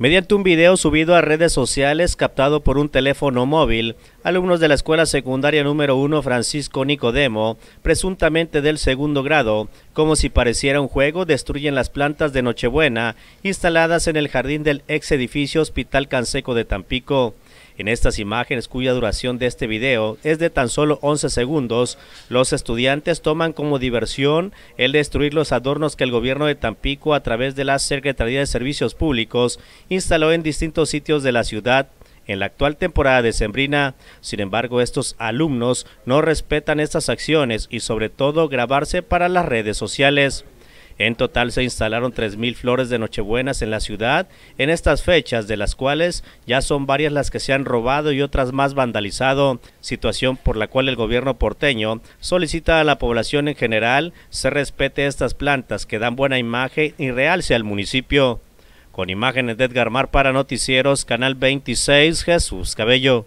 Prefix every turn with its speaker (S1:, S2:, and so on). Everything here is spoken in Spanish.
S1: Mediante un video subido a redes sociales captado por un teléfono móvil, alumnos de la Escuela Secundaria número 1 Francisco Nicodemo, presuntamente del segundo grado, como si pareciera un juego, destruyen las plantas de Nochebuena instaladas en el jardín del ex edificio Hospital Canseco de Tampico. En estas imágenes, cuya duración de este video es de tan solo 11 segundos, los estudiantes toman como diversión el destruir los adornos que el gobierno de Tampico a través de la Secretaría de Servicios Públicos instaló en distintos sitios de la ciudad en la actual temporada de Sembrina. Sin embargo, estos alumnos no respetan estas acciones y sobre todo grabarse para las redes sociales. En total se instalaron 3.000 flores de Nochebuenas en la ciudad en estas fechas, de las cuales ya son varias las que se han robado y otras más vandalizado, situación por la cual el gobierno porteño solicita a la población en general se respete estas plantas que dan buena imagen y realce al municipio. Con imágenes de Edgar Mar para Noticieros, Canal 26, Jesús
S2: Cabello.